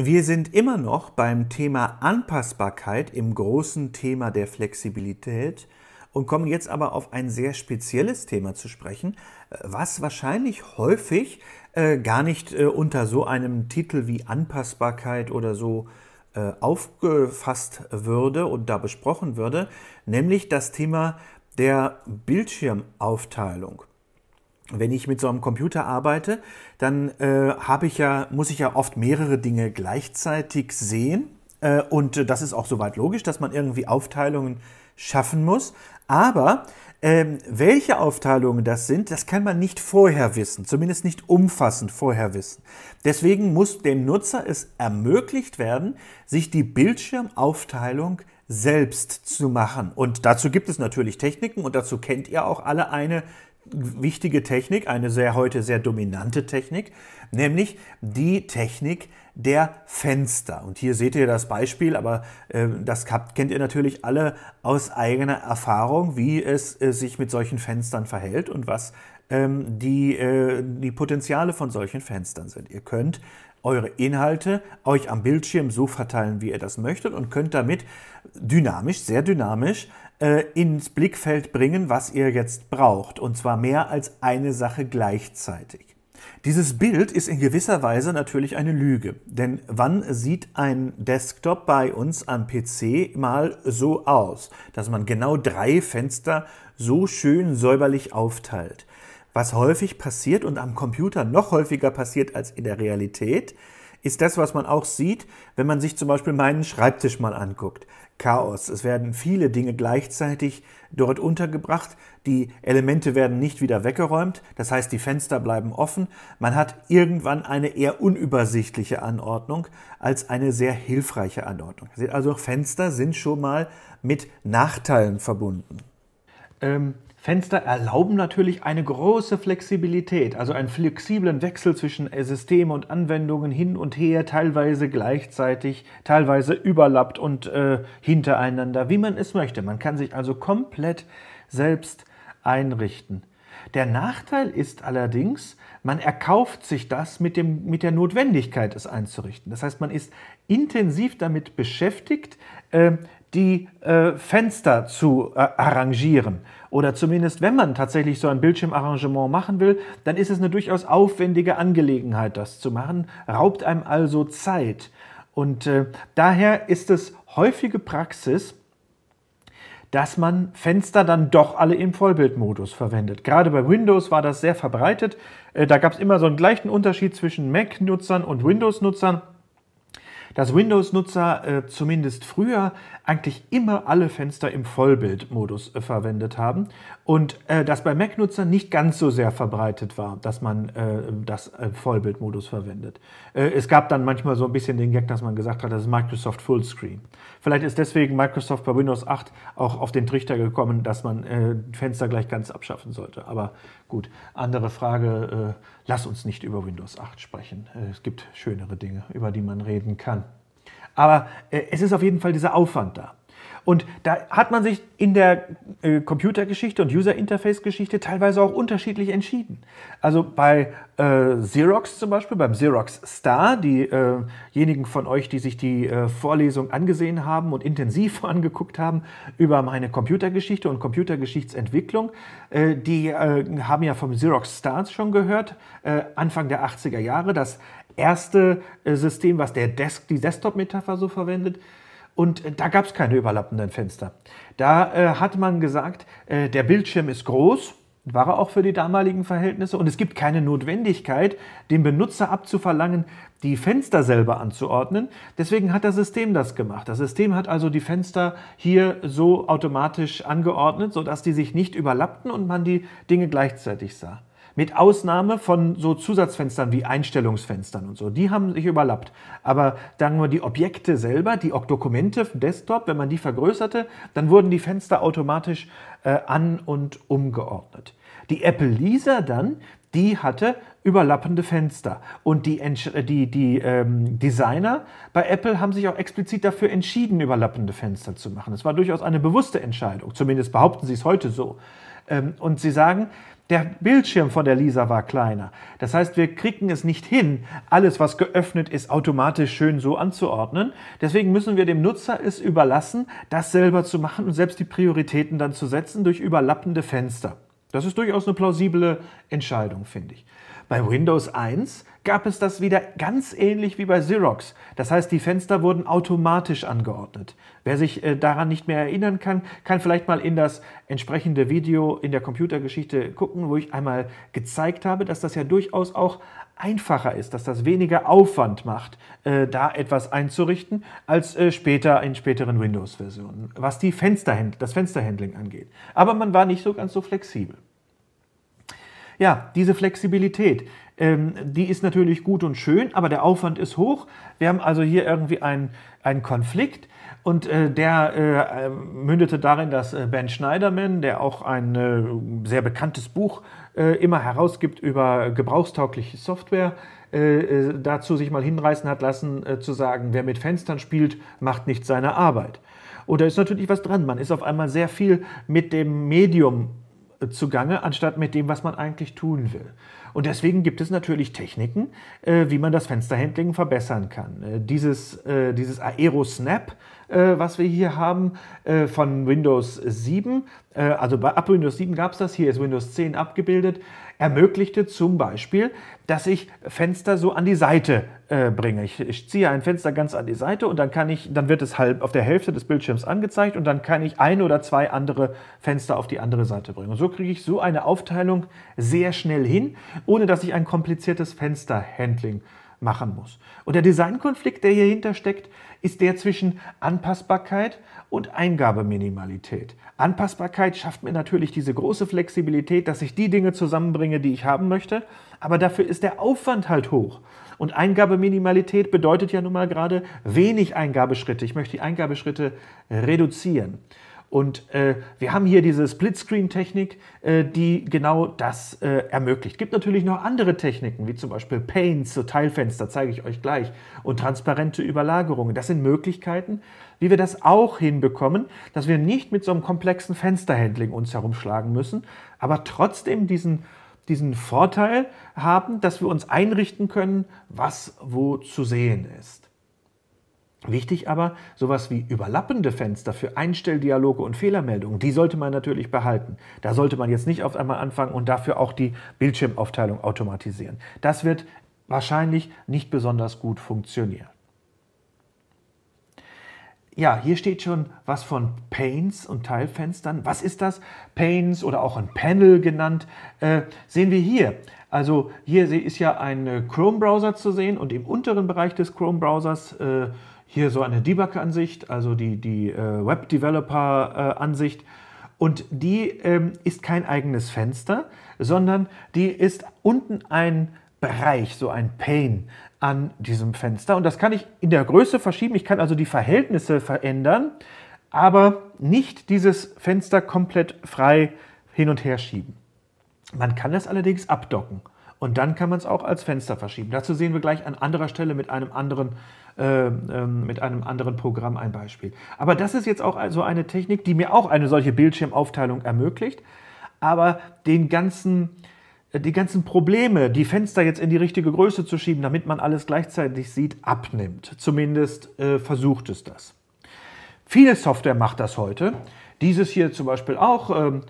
Wir sind immer noch beim Thema Anpassbarkeit im großen Thema der Flexibilität und kommen jetzt aber auf ein sehr spezielles Thema zu sprechen, äh, was wahrscheinlich häufig äh, gar nicht äh, unter so einem Titel wie Anpassbarkeit oder so äh, aufgefasst würde und da besprochen würde, nämlich das Thema der Bildschirmaufteilung wenn ich mit so einem Computer arbeite, dann äh, habe ich ja, muss ich ja oft mehrere Dinge gleichzeitig sehen. Äh, und das ist auch soweit logisch, dass man irgendwie Aufteilungen schaffen muss. Aber ähm, welche Aufteilungen das sind, das kann man nicht vorher wissen, zumindest nicht umfassend vorher wissen. Deswegen muss dem Nutzer es ermöglicht werden, sich die Bildschirmaufteilung selbst zu machen. Und dazu gibt es natürlich Techniken und dazu kennt ihr auch alle eine, wichtige Technik, eine sehr heute sehr dominante Technik, nämlich die Technik der Fenster. Und hier seht ihr das Beispiel, aber äh, das kennt ihr natürlich alle aus eigener Erfahrung, wie es äh, sich mit solchen Fenstern verhält und was ähm, die, äh, die Potenziale von solchen Fenstern sind. Ihr könnt eure Inhalte euch am Bildschirm so verteilen, wie ihr das möchtet und könnt damit dynamisch, sehr dynamisch äh, ins Blickfeld bringen, was ihr jetzt braucht, und zwar mehr als eine Sache gleichzeitig. Dieses Bild ist in gewisser Weise natürlich eine Lüge, denn wann sieht ein Desktop bei uns am PC mal so aus, dass man genau drei Fenster so schön säuberlich aufteilt? Was häufig passiert und am Computer noch häufiger passiert als in der Realität, ist das, was man auch sieht, wenn man sich zum Beispiel meinen Schreibtisch mal anguckt. Chaos. Es werden viele Dinge gleichzeitig dort untergebracht. Die Elemente werden nicht wieder weggeräumt. Das heißt, die Fenster bleiben offen. Man hat irgendwann eine eher unübersichtliche Anordnung als eine sehr hilfreiche Anordnung. Also Fenster sind schon mal mit Nachteilen verbunden. Ähm, Fenster erlauben natürlich eine große Flexibilität, also einen flexiblen Wechsel zwischen äh, Systemen und Anwendungen hin und her, teilweise gleichzeitig, teilweise überlappt und äh, hintereinander, wie man es möchte. Man kann sich also komplett selbst einrichten. Der Nachteil ist allerdings, man erkauft sich das mit, dem, mit der Notwendigkeit, es einzurichten. Das heißt, man ist intensiv damit beschäftigt, äh, die äh, Fenster zu äh, arrangieren. Oder zumindest, wenn man tatsächlich so ein Bildschirmarrangement machen will, dann ist es eine durchaus aufwendige Angelegenheit, das zu machen, raubt einem also Zeit. Und äh, daher ist es häufige Praxis, dass man Fenster dann doch alle im Vollbildmodus verwendet. Gerade bei Windows war das sehr verbreitet. Äh, Da gab es immer so einen gleichen Unterschied zwischen Mac-Nutzern und Windows-Nutzern dass Windows-Nutzer äh, zumindest früher eigentlich immer alle Fenster im Vollbildmodus äh, verwendet haben und äh, das bei Mac-Nutzern nicht ganz so sehr verbreitet war, dass man äh, das Vollbildmodus verwendet. Äh, es gab dann manchmal so ein bisschen den Gag, dass man gesagt hat, das ist Microsoft Fullscreen. Vielleicht ist deswegen Microsoft bei Windows 8 auch auf den Trichter gekommen, dass man äh, Fenster gleich ganz abschaffen sollte. Aber gut, andere Frage lass uns nicht über Windows 8 sprechen. Äh, es gibt schönere Dinge, über die man reden kann. Aber äh, es ist auf jeden Fall dieser Aufwand da. Und da hat man sich in der äh, Computergeschichte und User-Interface-Geschichte teilweise auch unterschiedlich entschieden. Also bei äh, Xerox zum Beispiel, beim Xerox Star, diejenigen äh von euch, die sich die äh, Vorlesung angesehen haben und intensiv angeguckt haben über meine Computergeschichte und Computergeschichtsentwicklung, äh, die haben ja vom Xerox Star schon gehört, Anfang der 80er Jahre, das erste System, was der Desk, die Desktop-Metapher so verwendet, und äh, da gab es keine überlappenden Fenster. Da äh, hat man gesagt, äh, der Bildschirm ist groß, war er auch für die damaligen Verhältnisse und es gibt keine Notwendigkeit, dem Benutzer abzuverlangen, die Fenster selber anzuordnen. Deswegen hat das System das gemacht. Das System hat also die Fenster hier so automatisch angeordnet, sodass die sich nicht überlappten und man die Dinge gleichzeitig sah. Mit Ausnahme von so Zusatzfenstern wie Einstellungsfenstern und so. Die haben sich überlappt. Aber dann nur die Objekte selber, die Dokumente, Desktop, wenn man die vergrößerte, dann wurden die Fenster automatisch äh, an- und umgeordnet. Die Apple Lisa dann, die hatte überlappende Fenster. Und die, äh, die, die ähm, Designer bei Apple haben sich auch explizit dafür entschieden, überlappende Fenster zu machen. Es war durchaus eine bewusste Entscheidung. Zumindest behaupten sie es heute so. Ähm, und sie sagen, der Bildschirm von der Lisa war kleiner. Das heißt, wir kriegen es nicht hin, alles, was geöffnet ist, automatisch schön so anzuordnen. Deswegen müssen wir dem Nutzer es überlassen, das selber zu machen und selbst die Prioritäten dann zu setzen durch überlappende Fenster. Das ist durchaus eine plausible Entscheidung, finde ich. Bei Windows 1 gab es das wieder ganz ähnlich wie bei Xerox. Das heißt, die Fenster wurden automatisch angeordnet. Wer sich äh, daran nicht mehr erinnern kann, kann vielleicht mal in das entsprechende Video in der Computergeschichte gucken, wo ich einmal gezeigt habe, dass das ja durchaus auch einfacher ist, dass das weniger Aufwand macht, äh, da etwas einzurichten, als äh, später in späteren Windows-Versionen, was die Fensterhand das Fensterhandling angeht. Aber man war nicht so ganz so flexibel. Ja, diese Flexibilität, ähm, die ist natürlich gut und schön, aber der Aufwand ist hoch. Wir haben also hier irgendwie einen, Konflikt. Und äh, der äh, äh, mündete darin, dass äh, Ben Schneiderman, der auch ein äh, sehr bekanntes Buch äh, immer herausgibt über gebrauchstaugliche Software, dazu sich mal hinreißen hat lassen, zu sagen, wer mit Fenstern spielt, macht nicht seine Arbeit. Und da ist natürlich was dran. Man ist auf einmal sehr viel mit dem Medium zugange, anstatt mit dem, was man eigentlich tun will. Und deswegen gibt es natürlich Techniken, äh, wie man das Fensterhandling verbessern kann. Äh, dieses, äh, dieses Aero-Snap, äh, was wir hier haben, äh, von Windows 7, äh, also bei, ab Windows 7 gab es das, hier ist Windows 10 abgebildet, ermöglichte zum Beispiel, dass ich Fenster so an die Seite äh, bringe. Ich, ich, ziehe ein Fenster ganz an die Seite und dann kann ich, dann wird es halb auf der Hälfte des Bildschirms angezeigt und dann kann ich ein oder zwei andere Fenster auf die andere Seite bringen. Und so kriege ich so eine Aufteilung sehr schnell hin, ohne dass ich ein kompliziertes Fensterhandling äh, machen muss. Und der Designkonflikt, der hier steckt, ist der zwischen Anpassbarkeit und Eingabeminimalität. Anpassbarkeit schafft mir natürlich diese große Flexibilität, dass ich die Dinge zusammenbringe, die ich haben möchte, aber dafür ist der Aufwand halt hoch. Und Eingabeminimalität bedeutet ja nun mal gerade wenig Eingabeschritte. Ich möchte die Eingabeschritte reduzieren. Und äh, wir haben hier diese Splitscreen-Technik, äh, die genau das äh, ermöglicht. Gibt natürlich noch andere Techniken, wie zum Beispiel Paints, so Teilfenster, zeige ich euch gleich, und transparente Überlagerungen. Das sind Möglichkeiten, wie wir das auch hinbekommen, dass wir nicht mit so einem komplexen Fensterhandling uns herumschlagen müssen, aber trotzdem diesen diesen Vorteil haben, dass wir uns einrichten können, was wo zu sehen ist. Wichtig aber, sowas wie überlappende Fenster für Einstelldialoge und Fehlermeldungen, die sollte man natürlich behalten. Da sollte man jetzt nicht auf einmal anfangen und dafür auch die Bildschirmaufteilung automatisieren. Das wird wahrscheinlich nicht besonders gut funktionieren. Ja, hier steht schon was von Panes und Teilfenstern. Was ist das? Panes oder auch ein Panel genannt, äh, sehen wir hier. Also hier ist ja ein äh, Chrome-Browser zu sehen und im unteren Bereich des Chrome-Browsers äh, hier so eine Debug-Ansicht, also die, die äh, Web-Developer-Ansicht. und die ähm, ist kein eigenes Fenster, sondern die ist unten ein Bereich, so ein Pane an diesem Fenster. Und das kann ich in der Größe verschieben. Ich kann also die Verhältnisse verändern, aber nicht dieses Fenster komplett frei hin und her schieben. Man kann es allerdings abdocken. Und dann kann man es auch als Fenster verschieben. Dazu sehen wir gleich an anderer Stelle mit einem anderen, äh, äh, mit einem anderen Programm ein Beispiel. Aber das ist jetzt auch so also eine Technik, die mir auch eine solche Bildschirmaufteilung ermöglicht. Aber den ganzen, äh, die ganzen Probleme, die Fenster jetzt in die richtige Größe zu schieben, damit man alles gleichzeitig sieht, abnimmt. Zumindest äh, versucht es das. Viele Software macht das heute. Dieses hier zum Beispiel auch. Ähm,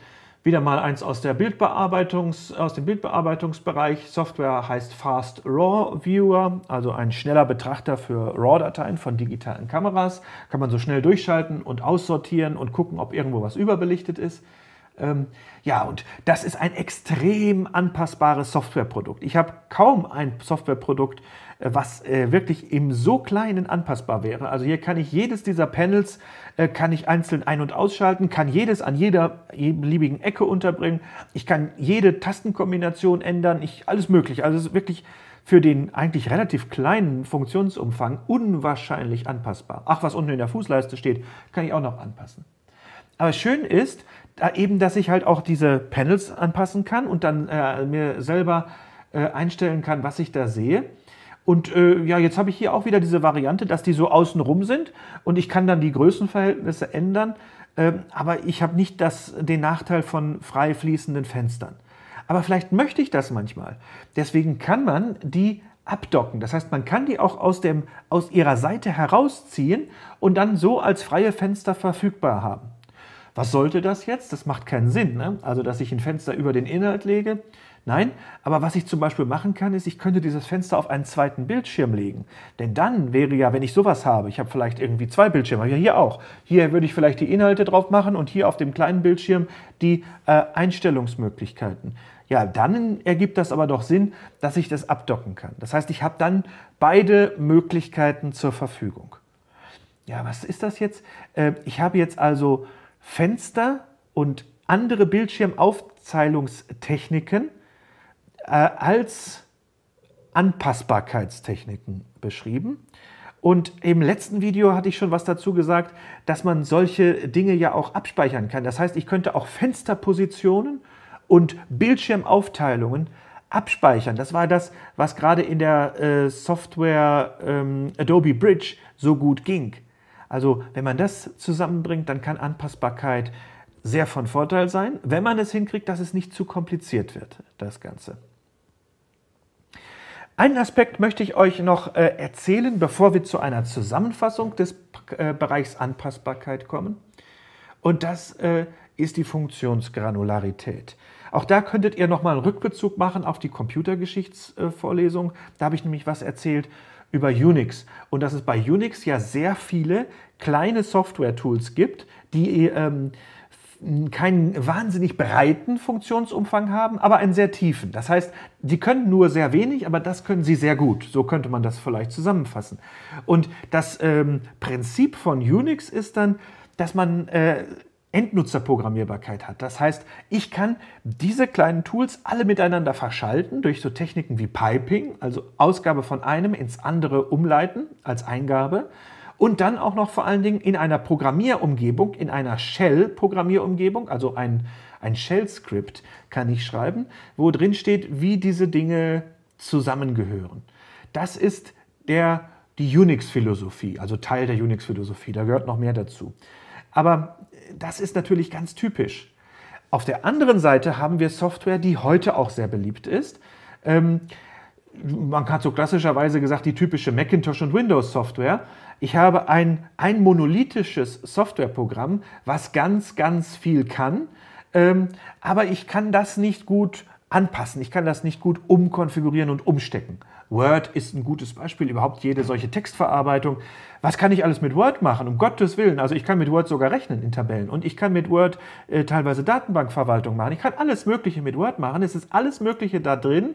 wieder mal eins aus, der Bildbearbeitungs, aus dem Bildbearbeitungsbereich. Software heißt Fast RAW Viewer, also ein schneller Betrachter für RAW-Dateien von digitalen Kameras. Kann man so schnell durchschalten und aussortieren und gucken, ob irgendwo was überbelichtet ist. Ähm, ja, und das ist ein extrem anpassbares Softwareprodukt. Ich habe kaum ein Softwareprodukt, äh, was äh, wirklich im so kleinen anpassbar wäre. Also hier kann ich jedes dieser Panels äh, kann ich einzeln ein- und ausschalten, kann jedes an jeder beliebigen Ecke unterbringen. Ich kann jede Tastenkombination ändern, ich, alles möglich. Also es ist wirklich für den eigentlich relativ kleinen Funktionsumfang unwahrscheinlich anpassbar. Ach, was unten in der Fußleiste steht, kann ich auch noch anpassen. Aber schön ist, da eben, dass ich halt auch diese Panels anpassen kann und dann äh, mir selber äh, einstellen kann, was ich da sehe. Und äh, ja, jetzt habe ich hier auch wieder diese Variante, dass die so außenrum sind und ich kann dann die Größenverhältnisse ändern, ähm, aber ich habe nicht das, den Nachteil von frei fließenden Fenstern. Aber vielleicht möchte ich das manchmal. Deswegen kann man die abdocken. Das heißt, man kann die auch aus, dem, aus ihrer Seite herausziehen und dann so als freie Fenster verfügbar haben. Was sollte das jetzt? Das macht keinen Sinn. Ne? Also, dass ich ein Fenster über den Inhalt lege. Nein, aber was ich zum Beispiel machen kann, ist, ich könnte dieses Fenster auf einen zweiten Bildschirm legen. Denn dann wäre ja, wenn ich sowas habe, ich habe vielleicht irgendwie zwei Bildschirme, ja hier auch. Hier würde ich vielleicht die Inhalte drauf machen und hier auf dem kleinen Bildschirm die äh, Einstellungsmöglichkeiten. Ja, dann ergibt das aber doch Sinn, dass ich das abdocken kann. Das heißt, ich habe dann beide Möglichkeiten zur Verfügung. Ja, was ist das jetzt? Äh, ich habe jetzt also Fenster und andere Bildschirmaufteilungstechniken äh, als Anpassbarkeitstechniken beschrieben. Und im letzten Video hatte ich schon was dazu gesagt, dass man solche Dinge ja auch abspeichern kann. Das heißt, ich könnte auch Fensterpositionen und Bildschirmaufteilungen abspeichern. Das war das, was gerade in der äh, Software ähm, Adobe Bridge so gut ging. Also wenn man das zusammenbringt, dann kann Anpassbarkeit sehr von Vorteil sein, wenn man es hinkriegt, dass es nicht zu kompliziert wird, das Ganze. Einen Aspekt möchte ich euch noch äh, erzählen, bevor wir zu einer Zusammenfassung des äh, Bereichs Anpassbarkeit kommen. Und das äh, ist die Funktionsgranularität. Auch da könntet ihr nochmal einen Rückbezug machen auf die Computergeschichtsvorlesung. Da habe ich nämlich was erzählt über Unix. Und dass es bei Unix ja sehr viele kleine Software-Tools gibt, die ähm, keinen wahnsinnig breiten Funktionsumfang haben, aber einen sehr tiefen. Das heißt, die können nur sehr wenig, aber das können sie sehr gut. So könnte man das vielleicht zusammenfassen. Und das ähm, Prinzip von Unix ist dann, dass man äh, Endnutzerprogrammierbarkeit hat. Das heißt, ich kann diese kleinen Tools alle miteinander verschalten durch so Techniken wie Piping, also Ausgabe von einem ins andere umleiten als Eingabe und dann auch noch vor allen Dingen in einer Programmierumgebung, in einer Shell-Programmierumgebung, also ein, ein Shell-Skript kann ich schreiben, wo drin steht, wie diese Dinge zusammengehören. Das ist der, die Unix-Philosophie, also Teil der Unix-Philosophie. Da gehört noch mehr dazu. Aber das ist natürlich ganz typisch. Auf der anderen Seite haben wir Software, die heute auch sehr beliebt ist. Ähm, man hat so klassischerweise gesagt, die typische Macintosh- und Windows-Software. Ich habe ein, ein monolithisches Softwareprogramm, was ganz, ganz viel kann, ähm, aber ich kann das nicht gut anpassen, ich kann das nicht gut umkonfigurieren und umstecken. Word ist ein gutes Beispiel, überhaupt jede solche Textverarbeitung. Was kann ich alles mit Word machen? Um Gottes Willen. Also ich kann mit Word sogar rechnen in Tabellen und ich kann mit Word äh, teilweise Datenbankverwaltung machen. Ich kann alles Mögliche mit Word machen. Es ist alles Mögliche da drin.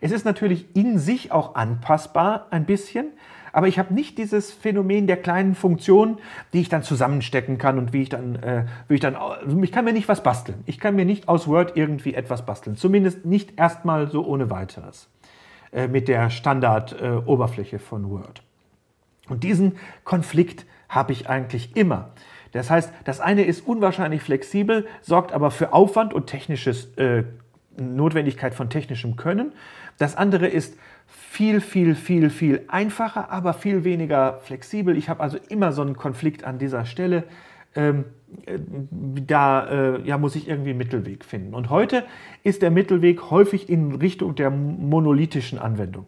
Es ist natürlich in sich auch anpassbar ein bisschen, aber ich habe nicht dieses Phänomen der kleinen Funktionen, die ich dann zusammenstecken kann und wie ich dann, äh, wie ich dann, ich kann mir nicht was basteln. Ich kann mir nicht aus Word irgendwie etwas basteln. Zumindest nicht erstmal so ohne weiteres. Äh, mit der Standardoberfläche äh, von Word. Und diesen Konflikt habe ich eigentlich immer. Das heißt, das eine ist unwahrscheinlich flexibel, sorgt aber für Aufwand und technisches äh, Notwendigkeit von technischem Können. Das andere ist viel, viel, viel, viel einfacher, aber viel weniger flexibel. Ich habe also immer so einen Konflikt an dieser Stelle. Ähm, äh, da äh, ja, muss ich irgendwie einen Mittelweg finden. Und heute ist der Mittelweg häufig in Richtung der monolithischen Anwendung.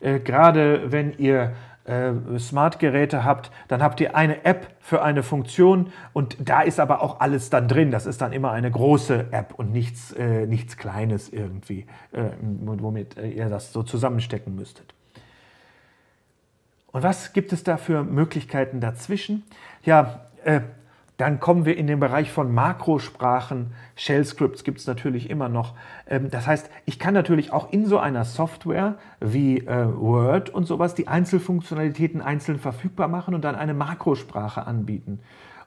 Äh, Gerade wenn ihr äh, Smart-Geräte habt, dann habt ihr eine App für eine Funktion und da ist aber auch alles dann drin. Das ist dann immer eine große App und nichts, äh, nichts Kleines irgendwie, äh, womit ihr das so zusammenstecken müsstet. Und was gibt es da für Möglichkeiten dazwischen? Ja, dann kommen wir in den Bereich von Makrosprachen. Shell Scripts gibt es natürlich immer noch. Ähm, das heißt, ich kann natürlich auch in so einer Software wie äh, Word und sowas die Einzelfunktionalitäten einzeln verfügbar machen und dann eine Makrosprache anbieten.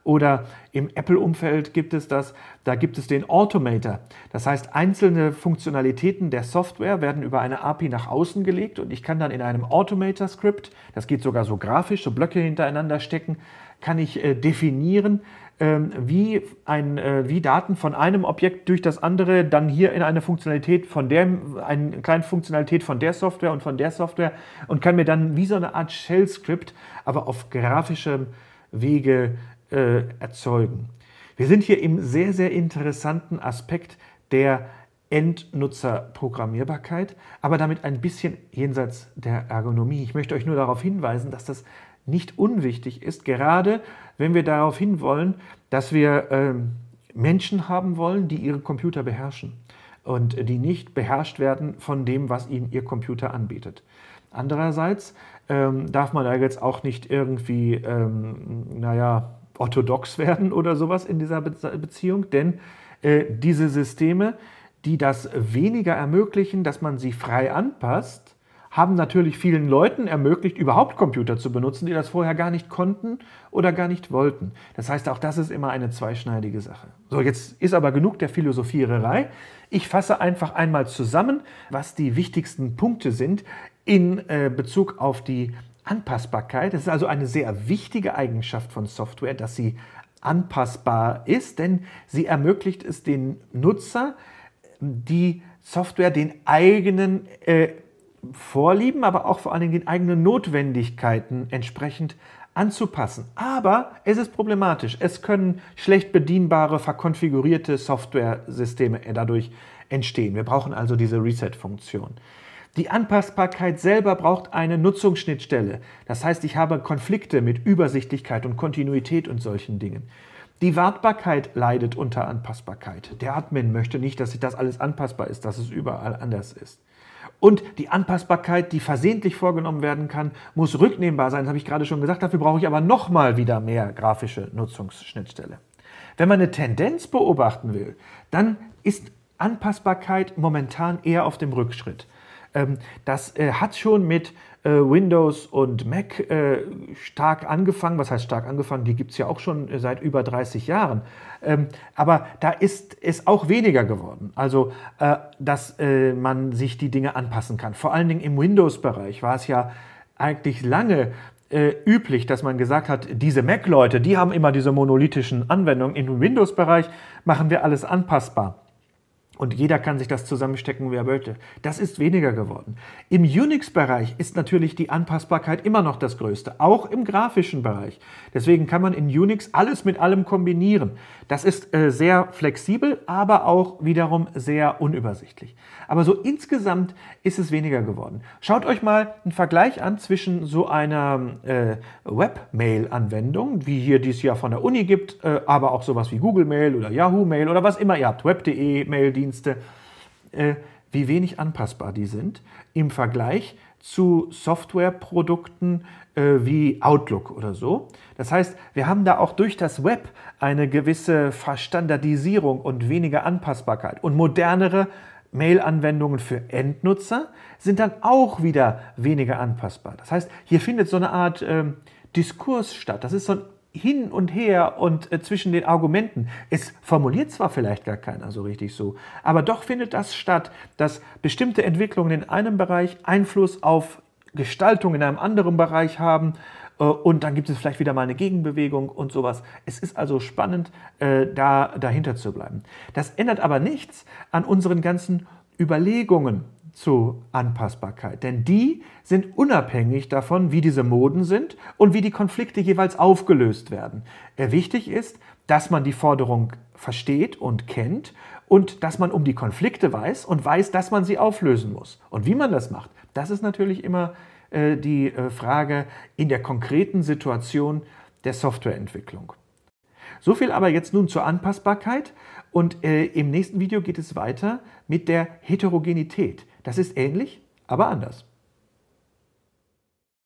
Oder im Apple-Umfeld gibt es das, da gibt es den Automator. Das heißt, einzelne Funktionalitäten der Software werden über eine API nach außen gelegt und ich kann dann in einem automator script das geht sogar so grafisch, so Blöcke hintereinander stecken, kann ich äh, definieren, ähm, wie, ein, äh, wie Daten von einem Objekt durch das andere dann hier in eine Funktionalität von der, eine kleine Funktionalität von der Software und von der Software und kann mir dann wie so eine Art Shell-Script, aber auf grafischem Wege äh, erzeugen. Wir sind hier im sehr, sehr interessanten Aspekt der Endnutzerprogrammierbarkeit, aber damit ein bisschen jenseits der Ergonomie. Ich möchte euch nur darauf hinweisen, dass das nicht unwichtig ist, gerade wenn wir darauf hinwollen, dass wir äh, Menschen haben wollen, die ihre Computer beherrschen und die nicht beherrscht werden von dem, was ihnen ihr Computer anbietet. Andererseits ähm, darf man da jetzt auch nicht irgendwie, ähm, naja, orthodox werden oder sowas in dieser Be Beziehung, denn äh, diese Systeme, die das weniger ermöglichen, dass man sie frei anpasst, haben natürlich vielen Leuten ermöglicht, überhaupt Computer zu benutzen, die das vorher gar nicht konnten oder gar nicht wollten. Das heißt, auch das ist immer eine zweischneidige Sache. So, jetzt ist aber genug der Philosophiererei. Ich fasse einfach einmal zusammen, was die wichtigsten Punkte sind in äh, Bezug auf die Anpassbarkeit. Das ist also eine sehr wichtige Eigenschaft von Software, dass sie anpassbar ist, denn sie ermöglicht es den Nutzer, die Software den eigenen äh, Vorlieben, aber auch vor allen Dingen den eigenen Notwendigkeiten entsprechend anzupassen. Aber es ist problematisch. Es können schlecht bedienbare, verkonfigurierte Software-Systeme dadurch entstehen. Wir brauchen also diese Reset-Funktion. Die Anpassbarkeit selber braucht eine Nutzungsschnittstelle. Das heißt, ich habe Konflikte mit Übersichtlichkeit und Kontinuität und solchen Dingen. Die Wartbarkeit leidet unter Anpassbarkeit. Der Admin möchte nicht, dass das alles anpassbar ist, dass es überall anders ist. Und die Anpassbarkeit, die versehentlich vorgenommen werden kann, muss rücknehmbar sein. Das habe ich gerade schon gesagt. Dafür brauche ich aber nochmal wieder mehr grafische Nutzungsschnittstelle. Wenn man eine Tendenz beobachten will, dann ist Anpassbarkeit momentan eher auf dem Rückschritt. Ähm, das äh, hat schon mit äh, Windows und Mac äh, stark angefangen. Was heißt stark angefangen? Die gibt es ja auch schon seit über 30 Jahren. Ähm, aber da ist es auch weniger geworden. Also, dass man sich die Dinge anpassen kann. Vor allen Dingen im Windows-Bereich war es ja eigentlich lange üblich, dass man gesagt hat, diese Mac-Leute, die haben immer diese monolithischen Anwendungen. Im Windows-Bereich machen wir alles anpassbar und jeder kann sich das zusammenstecken, wie er möchte. Das ist weniger geworden. Im Unix-Bereich ist natürlich die Anpassbarkeit immer noch das Größte, auch im grafischen Bereich. Deswegen kann man in Unix alles mit allem kombinieren. Das ist äh, sehr flexibel, aber auch wiederum sehr unübersichtlich. Aber so insgesamt ist es weniger geworden. Schaut euch mal einen Vergleich an zwischen so einer äh, Webmail-Anwendung, wie hier dies ja von der Uni gibt, äh, aber auch sowas wie Google Mail oder Yahoo Mail oder was immer ihr habt, web.de, Mail-Dienst, Dienste, äh, wie wenig anpassbar die sind im Vergleich zu Softwareprodukten äh, wie Outlook oder so. Das heißt, wir haben da auch durch das Web eine gewisse Verstandardisierung und weniger Anpassbarkeit und modernere Mail-Anwendungen für Endnutzer sind dann auch wieder weniger anpassbar. Das heißt, hier findet so eine Art äh, Diskurs statt. Das ist so ein hin und her und äh, zwischen den Argumenten. Es formuliert zwar vielleicht gar keiner so richtig so, aber doch findet das statt, dass bestimmte Entwicklungen in einem Bereich Einfluss auf Gestaltung in einem anderen Bereich haben äh, und dann gibt es vielleicht wieder mal eine Gegenbewegung und sowas. Es ist also spannend, äh, da dahinter zu bleiben. Das ändert aber nichts an unseren ganzen Überlegungen, zu Anpassbarkeit. Denn die sind unabhängig davon, wie diese Moden sind und wie die Konflikte jeweils aufgelöst werden. Äh, wichtig ist, dass man die Forderung versteht und kennt und dass man um die Konflikte weiß und weiß, dass man sie auflösen muss. Und wie man das macht, das ist natürlich immer äh, die äh, Frage in der konkreten Situation der Softwareentwicklung. So viel aber jetzt nun zur Anpassbarkeit und äh, im nächsten Video geht es weiter mit der Heterogenität. Das ist ähnlich, aber anders.